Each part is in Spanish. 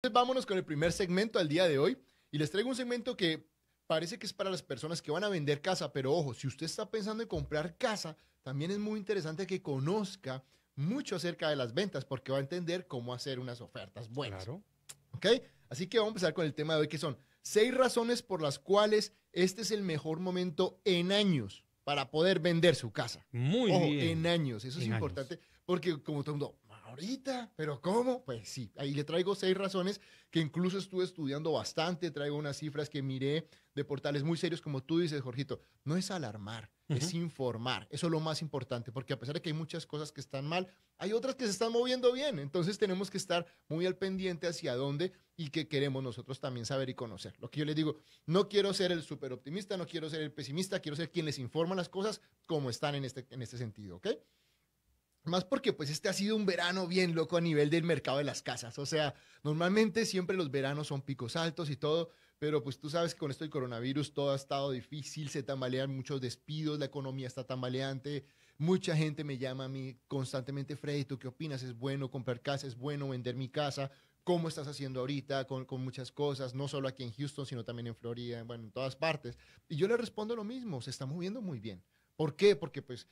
Entonces vámonos con el primer segmento al día de hoy y les traigo un segmento que parece que es para las personas que van a vender casa, pero ojo, si usted está pensando en comprar casa, también es muy interesante que conozca mucho acerca de las ventas porque va a entender cómo hacer unas ofertas buenas. Claro. ¿Ok? Así que vamos a empezar con el tema de hoy que son seis razones por las cuales este es el mejor momento en años para poder vender su casa. Muy Ojo, En años, eso es importante, porque como todo ahorita, pero ¿cómo? Pues sí, ahí le traigo seis razones que incluso estuve estudiando bastante, traigo unas cifras que miré de portales muy serios, como tú dices, Jorgito, no es alarmar, es informar, eso es lo más importante, porque a pesar de que hay muchas cosas que están mal, hay otras que se están moviendo bien, entonces tenemos que estar muy al pendiente hacia dónde y qué queremos nosotros también saber y conocer. Lo que yo le digo, no quiero ser el súper optimista, no quiero ser el pesimista, quiero ser quien les informa las cosas como están en este, en este sentido, ¿ok? Más porque pues este ha sido un verano bien loco a nivel del mercado de las casas. O sea, normalmente siempre los veranos son picos altos y todo, pero pues tú sabes que con esto del coronavirus todo ha estado difícil, se tambalean muchos despidos, la economía está tambaleante. Mucha gente me llama a mí constantemente, Freddy, ¿tú qué opinas? ¿Es bueno comprar casa? ¿Es bueno vender mi casa? ¿Cómo estás haciendo ahorita con, con muchas cosas? No solo aquí en Houston, sino también en Florida, bueno, en todas partes. Y yo le respondo lo mismo, se está moviendo muy bien. ¿Por qué? Porque pues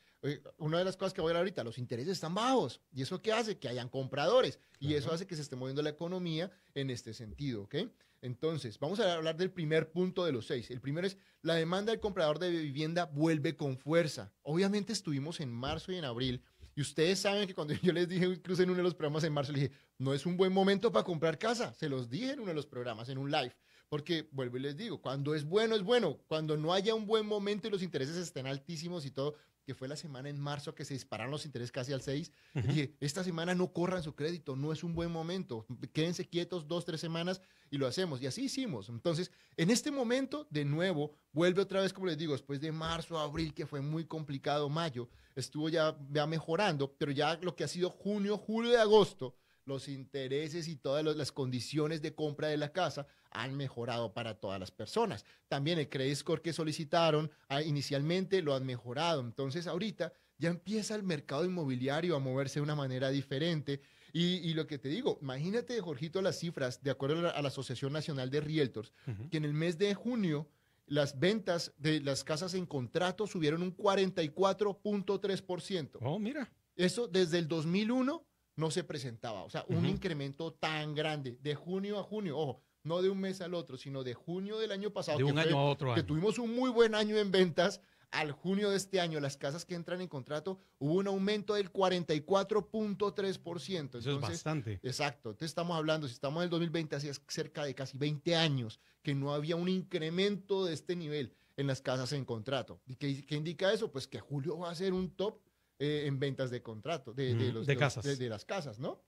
una de las cosas que voy a hablar ahorita, los intereses están bajos y eso qué hace? Que hayan compradores y eso hace que se esté moviendo la economía en este sentido, ¿ok? Entonces, vamos a hablar del primer punto de los seis. El primero es la demanda del comprador de vivienda vuelve con fuerza. Obviamente estuvimos en marzo y en abril y ustedes saben que cuando yo les dije, incluso en uno de los programas en marzo, les dije, no es un buen momento para comprar casa. Se los dije en uno de los programas, en un live. Porque, vuelvo y les digo, cuando es bueno, es bueno. Cuando no haya un buen momento y los intereses estén altísimos y todo, que fue la semana en marzo que se dispararon los intereses casi al 6, y esta semana no corran su crédito, no es un buen momento, quédense quietos dos, tres semanas y lo hacemos. Y así hicimos. Entonces, en este momento, de nuevo, vuelve otra vez, como les digo, después de marzo, abril, que fue muy complicado, mayo, estuvo ya, ya mejorando, pero ya lo que ha sido junio, julio y agosto, los intereses y todas las condiciones de compra de la casa han mejorado para todas las personas. También el credit score que solicitaron ah, inicialmente lo han mejorado. Entonces ahorita ya empieza el mercado inmobiliario a moverse de una manera diferente. Y, lo que te digo, imagínate, Jorgito, las cifras, de acuerdo a la, Asociación Nacional de Realtors, que en el mes de junio las ventas de las casas en contrato subieron un 44.3%. Oh, mira. Eso desde el 2001 no se presentaba. O sea, un incremento tan grande de junio a junio, ojo, no de un mes al otro, sino de junio del año pasado. De que un año a otro. Que tuvimos un muy buen año en ventas. Al junio de este año, las casas que entran en contrato, hubo un aumento del 44.3%. Eso es bastante. Exacto. Entonces estamos hablando, si estamos en el 2020, hacía cerca de casi 20 años que no había un incremento de este nivel en las casas en contrato. ¿Y qué indica eso? Pues que julio va a ser un top eh, en ventas de contrato, de, las casas, ¿no?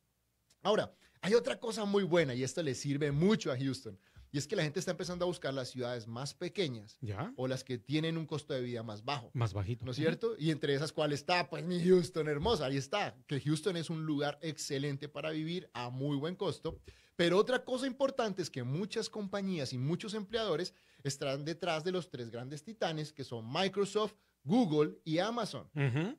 Ahora, hay otra cosa muy buena y esto le sirve mucho a Houston. Y es que la gente está empezando a buscar las ciudades más pequeñas o las que tienen un costo de vida más bajo. Más bajito. ¿No es cierto? Y entre esas, cuales está? Pues mi Houston hermosa, ahí está. Que Houston es un lugar excelente para vivir a muy buen costo. Pero otra cosa importante es que muchas compañías y muchos empleadores están detrás de los tres grandes titanes que son Microsoft, Google y Amazon,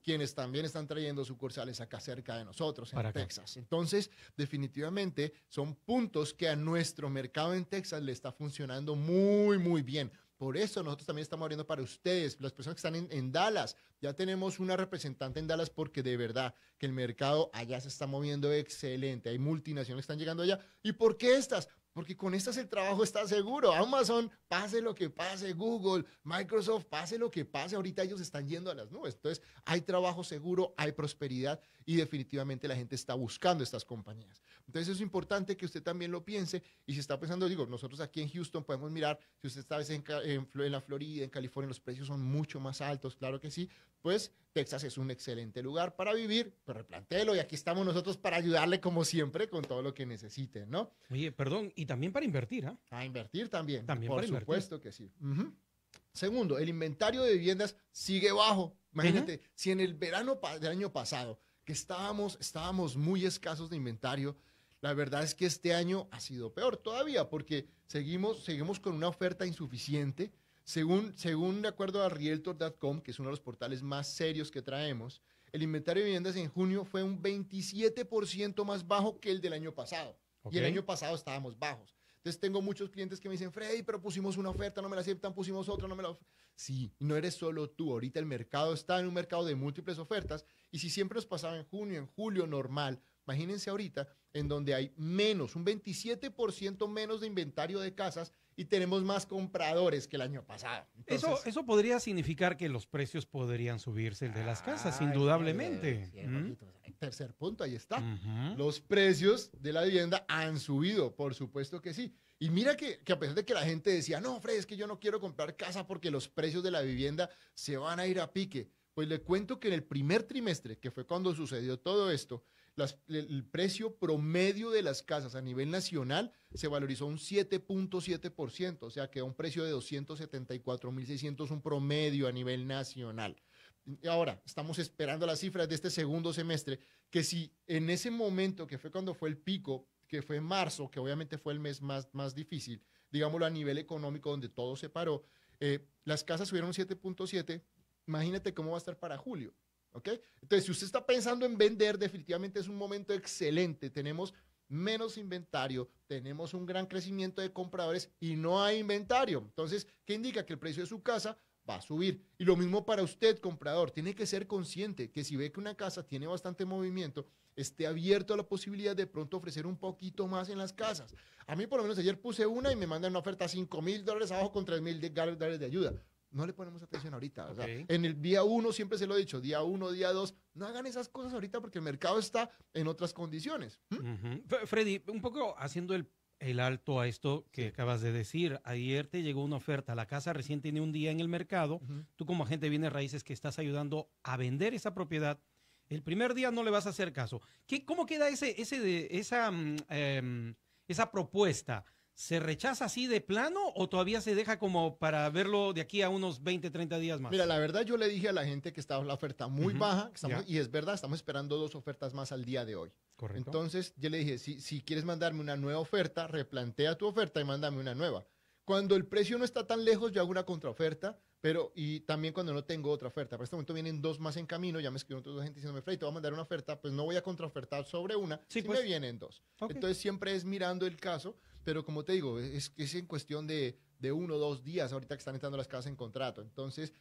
quienes también están trayendo sucursales acá cerca de nosotros, en Texas. Entonces, definitivamente son puntos que a nuestro mercado en Texas le está funcionando muy, muy bien. Por eso nosotros también estamos abriendo para ustedes, las personas que están en, Dallas. Ya tenemos una representante en Dallas porque de verdad que el mercado allá se está moviendo excelente. Hay multinacionales que están llegando allá. ¿Y por qué estas? Porque con estas el trabajo está seguro. Amazon, pase lo que pase, Google, Microsoft, pase lo que pase, ahorita ellos están yendo a las nubes. Entonces, hay trabajo seguro, hay prosperidad y definitivamente la gente está buscando estas compañías. Entonces, es importante que usted también lo piense y si está pensando, digo, nosotros aquí en Houston podemos mirar, si usted está en, en la Florida, en California, los precios son mucho más altos, claro que sí, pues Texas es un excelente lugar para vivir, pero pues, replantéelo y aquí estamos nosotros para ayudarle como siempre con todo lo que necesite, ¿no? Oye, perdón, y también para invertir, ¿ah? A invertir también. También Por supuesto que sí. Segundo, el inventario de viviendas sigue bajo. Imagínate, si en el verano del año pasado, que estábamos, estábamos muy escasos de inventario, la verdad es que este año ha sido peor todavía porque seguimos, seguimos con una oferta insuficiente según, según de acuerdo a Rieltor.com, que es uno de los portales más serios que traemos, el inventario de viviendas en junio fue un 27% más bajo que el del año pasado. Y el año pasado estábamos bajos. Entonces tengo muchos clientes que me dicen, Freddy, pero pusimos una oferta, no me la aceptan, pusimos otra, no me la... Sí, no eres solo tú, ahorita el mercado está en un mercado de múltiples ofertas y si siempre nos pasaba en junio, en julio, normal, imagínense ahorita en donde hay menos, un 27% menos de inventario de casas y tenemos más compradores que el año pasado. eso, eso podría significar que los precios podrían subirse el de las casas, indudablemente tercer punto, ahí está. Los precios de la vivienda han subido, por supuesto que sí. Y mira que, a pesar de que la gente decía, no, Fred, es que yo no quiero comprar casa porque los precios de la vivienda se van a ir a pique. Pues le cuento que en el primer trimestre, que fue cuando sucedió todo esto, el, precio promedio de las casas a nivel nacional se valorizó un 7.7%, o sea, que un precio de 274.600, un promedio a nivel nacional ahora estamos esperando las cifras de este segundo semestre, que si en ese momento que fue cuando fue el pico, que fue marzo, que obviamente fue el mes más, más difícil, digámoslo a nivel económico donde todo se paró, eh, las casas subieron 7.7, imagínate cómo va a estar para julio. ¿ok? Entonces, si usted está pensando en vender, definitivamente es un momento excelente. Tenemos menos inventario, tenemos un gran crecimiento de compradores y no hay inventario. Entonces, ¿qué indica? Que el precio de su casa va a subir. Y lo mismo para usted, comprador. Tiene que ser consciente que si ve que una casa tiene bastante movimiento, esté abierto a la posibilidad de pronto ofrecer un poquito más en las casas. A mí por lo menos ayer puse una y me mandan una oferta a 5 mil dólares abajo con 3 mil dólares de ayuda. No le ponemos atención ahorita. en el día uno, siempre se lo he dicho, día uno, día dos, no hagan esas cosas ahorita porque el mercado está en otras condiciones. ¿Mm? Freddy, un poco haciendo el el alto a esto que acabas de decir. Ayer te llegó una oferta, la casa recién tiene un día en el mercado, tú como agente viene bienes raíces que estás ayudando a vender esa propiedad, el primer día no le vas a hacer caso. ¿Qué, ¿Cómo queda ese, ese de, esa, mm, em, esa propuesta? ¿Se rechaza así de plano o todavía se deja como para verlo de aquí a unos 20, 30 días más? Mira, la verdad yo le dije a la gente que estaba la oferta muy baja, y es verdad, estamos esperando dos ofertas más al día de hoy. Correcto. Entonces yo le dije, si, si quieres mandarme una nueva oferta, replantea tu oferta y mándame una nueva. Cuando el precio no está tan lejos, yo hago una contraoferta, pero y también cuando no tengo otra oferta. Por este momento vienen dos más en camino, ya me escribió otra dos gente diciéndome, Frey, te voy a mandar una oferta, pues no voy a contraofertar sobre una, si pues. me vienen dos. Entonces siempre es mirando el caso, pero como te digo, es, es en cuestión de, de uno o dos días ahorita que están entrando las casas en contrato. Entonces,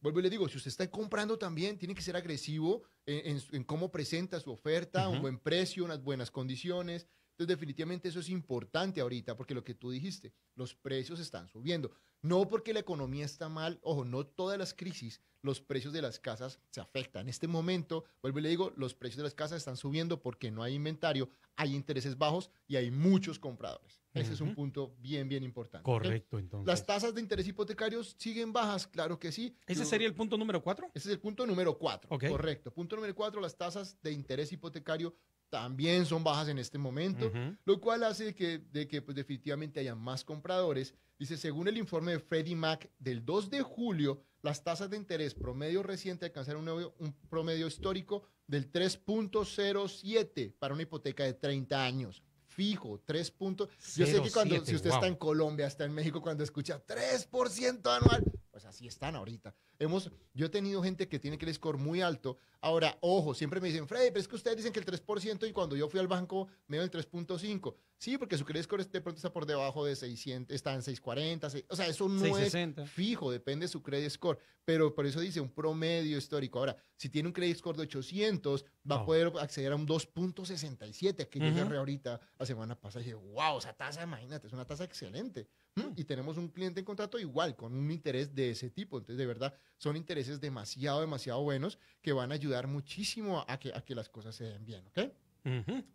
vuelvo y le digo, si usted está comprando también, tiene que ser agresivo en, cómo presenta su oferta, un buen precio, unas buenas condiciones. Entonces, definitivamente eso es importante ahorita, porque lo que tú dijiste, los precios están subiendo. No porque la economía está mal, ojo, no todas las crisis, los precios de las casas se afectan. En este momento, vuelvo y le digo, los precios de las casas están subiendo porque no hay inventario, hay intereses bajos y hay muchos compradores. Ese es un punto bien, bien importante. Correcto, entonces. ¿Las tasas de interés hipotecarios siguen bajas? Claro que sí. ¿Ese sería el punto número cuatro? Ese es el punto número cuatro. Correcto. Punto número cuatro, las tasas de interés hipotecario también son bajas en este momento, lo cual hace que, de que pues, definitivamente haya más compradores. Dice, según el informe de Freddie Mac del 2 de julio, las tasas de interés promedio reciente alcanzaron un, un promedio histórico del 3.07 para una hipoteca de 30 años fijo, tres puntos. Yo sé que cuando, si usted está en Colombia, está en México, cuando escucha 3% anual, pues así están ahorita yo he tenido gente que tiene que el score muy alto. Ahora, ojo, siempre me dicen, Freddy, pero es que ustedes dicen que el 3% y cuando yo fui al banco me dio el 3.5. Sí, porque su credit score de pronto está por debajo de 600, está en 640, o sea, eso no es fijo, depende de su credit score. Pero por eso dice un promedio histórico. Ahora, si tiene un credit score de 800, va a poder acceder a un 2.67, que yo cerré ahorita la semana pasada y dije, wow, esa tasa, imagínate, es una tasa excelente. ¿Mm? Mm. Y tenemos un cliente en contrato igual, con un interés de ese tipo. Entonces, de verdad, son intereses demasiado, demasiado buenos que van a ayudar muchísimo a que, a que las cosas se den bien, ¿ok?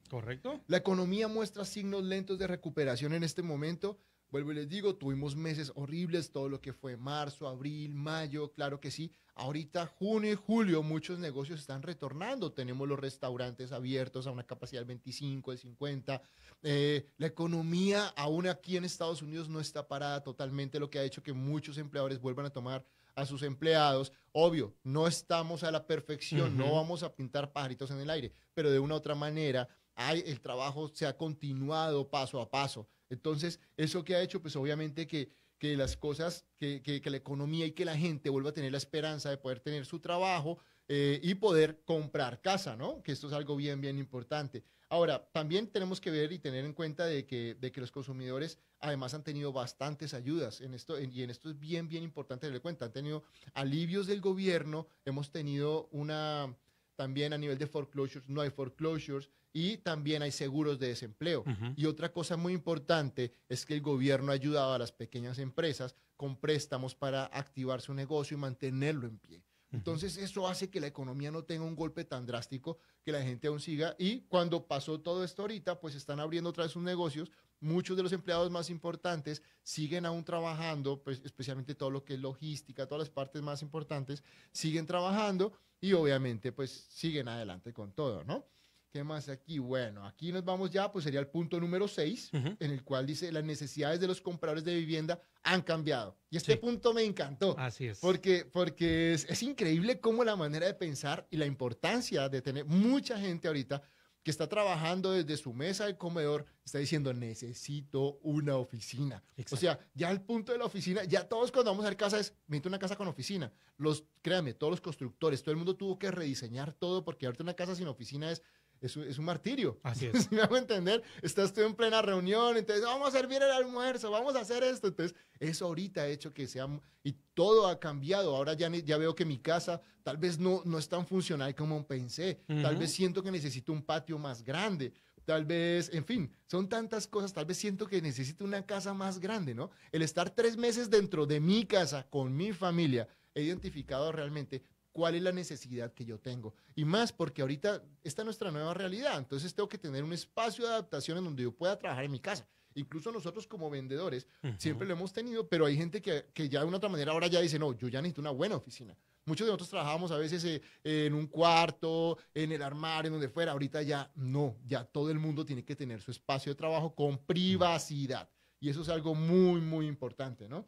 correcto. La economía muestra signos lentos de recuperación en este momento. Vuelvo y les digo, tuvimos meses horribles, todo lo que fue marzo, abril, mayo, claro que sí. Ahorita, junio y julio, muchos negocios están retornando. Tenemos los restaurantes abiertos a una capacidad del 25, del 50. Eh, la economía, aún aquí en Estados Unidos, no está parada totalmente, lo que ha hecho que muchos empleadores vuelvan a tomar a sus empleados. Obvio, no estamos a la perfección, no vamos a pintar pajaritos en el aire, pero de una u otra manera el trabajo se ha continuado paso a paso. Entonces, eso que ha hecho, pues obviamente que que las cosas, que, la economía y que la gente vuelva a tener la esperanza de poder tener su trabajo eh, y poder comprar casa, ¿no? Que esto es algo bien, bien importante. Ahora, también tenemos que ver y tener en cuenta de que, de que los consumidores además han tenido bastantes ayudas en esto, y en esto es bien, bien importante tener en cuenta. Han tenido alivios del gobierno, hemos tenido una, también a nivel de foreclosures no hay foreclosures y también hay seguros de desempleo. Y otra cosa muy importante es que el gobierno ha ayudado a las pequeñas empresas con préstamos para activar su negocio y mantenerlo en pie. Entonces eso hace que la economía no tenga un golpe tan drástico, que la gente aún siga. Y cuando pasó todo esto ahorita, pues están abriendo otra vez sus negocios. Muchos de los empleados más importantes siguen aún trabajando, pues especialmente todo lo que es logística, todas las partes más importantes, siguen trabajando y obviamente pues siguen adelante con todo, ¿no? ¿Qué más aquí? Bueno, aquí nos vamos ya, pues sería el punto número 6, en el cual dice las necesidades de los compradores de vivienda han cambiado. Y este punto me encantó. Así es. Porque, porque es, increíble cómo la manera de pensar y la importancia de tener mucha gente ahorita que está trabajando desde su mesa de comedor, está diciendo, necesito una oficina. O sea, ya el punto de la oficina, ya todos cuando vamos a hacer casa es, necesito una casa con oficina. Los, créanme, todos los constructores, todo el mundo tuvo que rediseñar todo porque ahorita una casa sin oficina es es, un martirio. Así es. Si me hago entender, estás tú en plena reunión, entonces vamos a servir el almuerzo, vamos a hacer esto. Entonces, eso ahorita ha hecho que sea, y todo ha cambiado. Ahora ya, ya veo que mi casa tal vez no, no es tan funcional como pensé, tal vez siento que necesito un patio más grande, tal vez, en fin, son tantas cosas, tal vez siento que necesito una casa más grande, ¿no? El estar tres meses dentro de mi casa con mi familia, he identificado realmente cuál es la necesidad que yo tengo. Y más porque ahorita está nuestra nueva realidad, entonces tengo que tener un espacio de adaptación en donde yo pueda trabajar en mi casa. Incluso nosotros como vendedores siempre lo hemos tenido, pero hay gente que, que, ya de una otra manera ahora ya dice, no, yo ya necesito una buena oficina. Muchos de nosotros trabajábamos a veces eh, en un cuarto, en el armario, en donde fuera. Ahorita ya no, ya todo el mundo tiene que tener su espacio de trabajo con privacidad. Y eso es algo muy, muy importante, ¿no?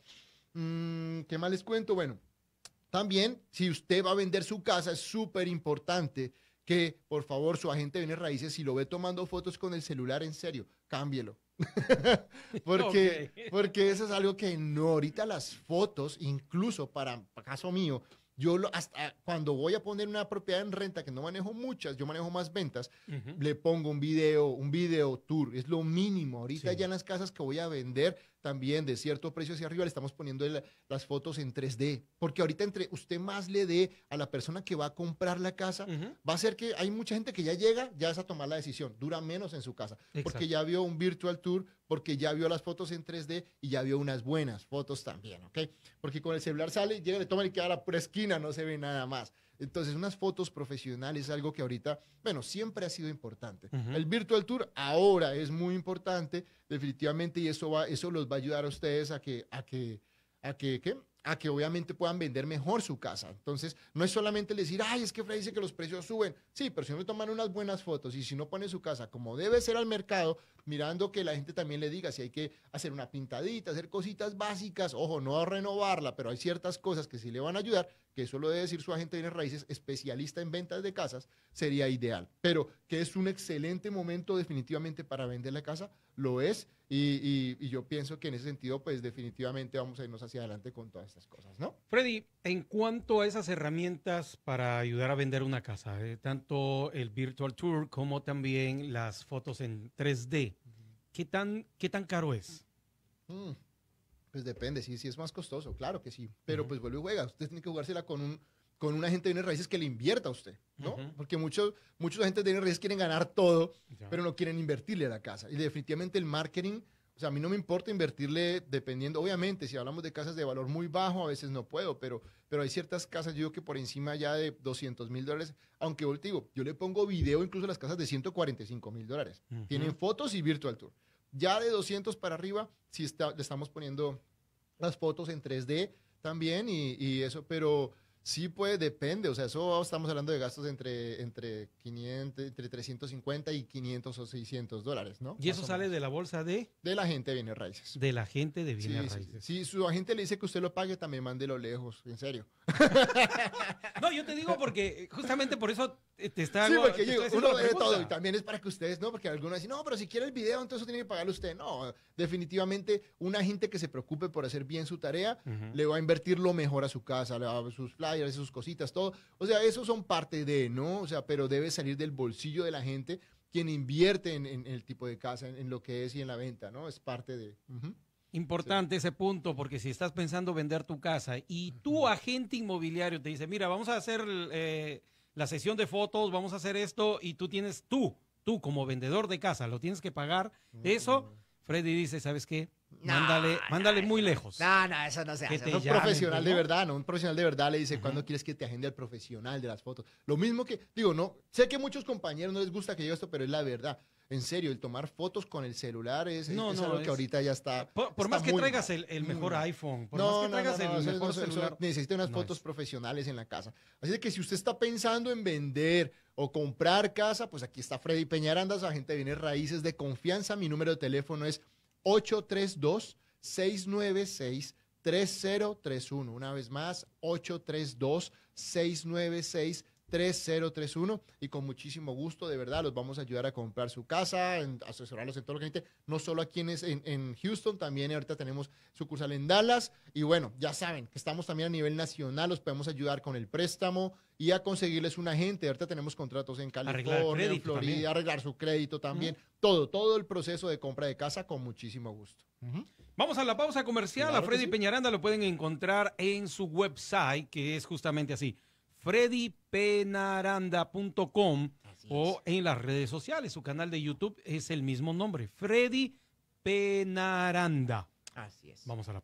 Mm, ¿Qué más les cuento? Bueno, también, si usted va a vender su casa, es súper importante que, por favor, su agente de bienes raíces, si lo ve tomando fotos con el celular, en serio, cámbielo. porque, porque eso es algo que no, ahorita las fotos, incluso para caso mío, yo hasta cuando voy a poner una propiedad en renta, que no manejo muchas, yo manejo más ventas, le pongo un video, un video tour, es lo mínimo. Ahorita ya en las casas que voy a vender también de cierto precio hacia arriba, le estamos poniendo las fotos en 3D, porque ahorita entre usted más le dé a la persona que va a comprar la casa, va a ser que hay mucha gente que ya llega, ya es a tomar la decisión, dura menos en su casa, porque ya vio un virtual tour porque ya vio las fotos en 3D y ya vio unas buenas fotos también, ¿ok? Porque con el celular sale, llega, le toma y queda a la pura esquina, no se ve nada más. Entonces, unas fotos profesionales es algo que ahorita, bueno, siempre ha sido importante. El Virtual Tour ahora es muy importante, definitivamente, y eso, va, eso los va a ayudar a ustedes a que, a que, a que, ¿qué? a que obviamente puedan vender mejor su casa. Entonces, no es solamente decir, ay, es que Fred dice que los precios suben. Sí, pero si no toman unas buenas fotos y si no pone su casa como debe ser al mercado, mirando que la gente también le diga si hay que hacer una pintadita, hacer cositas básicas, ojo, no a renovarla, pero hay ciertas cosas que sí le van a ayudar, que eso lo debe decir su agente de raíces, especialista en ventas de casas, sería ideal. Pero que es un excelente momento definitivamente para vender la casa, lo es, y, yo pienso que en ese sentido, pues definitivamente vamos a irnos hacia adelante con todas estas cosas, ¿no? Freddy, en cuanto a esas herramientas para ayudar a vender una casa, eh, tanto el Virtual Tour como también las fotos en 3D, ¿qué tan, qué tan caro es? Mm, pues depende, Si es más costoso, claro que sí. Pero pues vuelve a juega. Usted tiene que jugársela con un, con agente de bienes raíces que le invierta a usted, ¿no? Porque muchos, muchos agentes de bienes raíces quieren ganar todo, pero no quieren invertirle a la casa. Y definitivamente el marketing o sea, a mí no me importa invertirle dependiendo, obviamente, si hablamos de casas de valor muy bajo, a veces no puedo, pero, pero hay ciertas casas, yo digo que por encima ya de 200 mil dólares, aunque yo le pongo video incluso las casas de 145 mil dólares. Tienen fotos y virtual tour. Ya de 200 para arriba, si le estamos poniendo las fotos en 3D también y eso, pero Sí, pues depende, o sea, eso estamos hablando de gastos entre, entre, entre 350 y 500 o 600 dólares, ¿no? Y eso sale de la bolsa de... De la gente de bienes raíces. De la gente de bienes raíces. Si sí, su agente le dice que usted lo pague, también mándelo lejos, en serio. no, yo te digo porque justamente por eso te está... Sí, porque yo, uno debe todo y también es para que ustedes, ¿no? Porque algunos dicen, no, pero si quiere el video, entonces tiene que pagarlo usted. No, definitivamente un agente que se preocupe por hacer bien su tarea, le va a invertir lo mejor a su casa, le va a sus plazas y hace sus cositas, todo. O sea, eso son parte de, ¿no? O sea, pero debe salir del bolsillo de la gente quien invierte en, el tipo de casa, en, lo que es y en la venta, ¿no? Es parte de... Importante ese punto, porque si estás pensando vender tu casa y tu agente inmobiliario te dice, mira, vamos a hacer eh, la sesión de fotos, vamos a hacer esto, y tú tienes tú, tú como vendedor de casa, lo tienes que pagar, eso, mm. Freddy dice, ¿sabes qué? mándale, muy lejos. No, no, eso no se hace. un profesional de verdad, ¿no? Un profesional de verdad le dice, ¿cuándo quieres que te agende al profesional de las fotos? Lo mismo que, digo, no, sé que a muchos compañeros no les gusta que yo esto, pero es la verdad. En serio, el tomar fotos con el celular es, no, algo que ahorita ya está. Eh, por, más que traigas el, mejor iPhone, por más que traigas el mejor celular. necesita unas fotos profesionales en la casa. Así que si usted está pensando en vender o comprar casa, pues aquí está Freddy su agente de bienes raíces de confianza. Mi número de teléfono es 832-696-3031. Una vez más, 832-696-3031. y con muchísimo gusto, de verdad, los vamos a ayudar a comprar su casa, asesorarlos en todo lo que necesiten, no solo aquí en, en, Houston, también ahorita tenemos sucursal en Dallas y bueno, ya saben que estamos también a nivel nacional, los podemos ayudar con el préstamo, y a conseguirles un agente. Ahorita tenemos contratos en California, en Florida, arreglar su crédito también. Todo, todo el proceso de compra de casa con muchísimo gusto. Vamos a la pausa comercial. a Freddy Peñaranda lo pueden encontrar en su website, que es justamente así, freddypenaranda.com o en las redes sociales. Su canal de YouTube es el mismo nombre, Freddy Penaranda. Así es. Vamos a la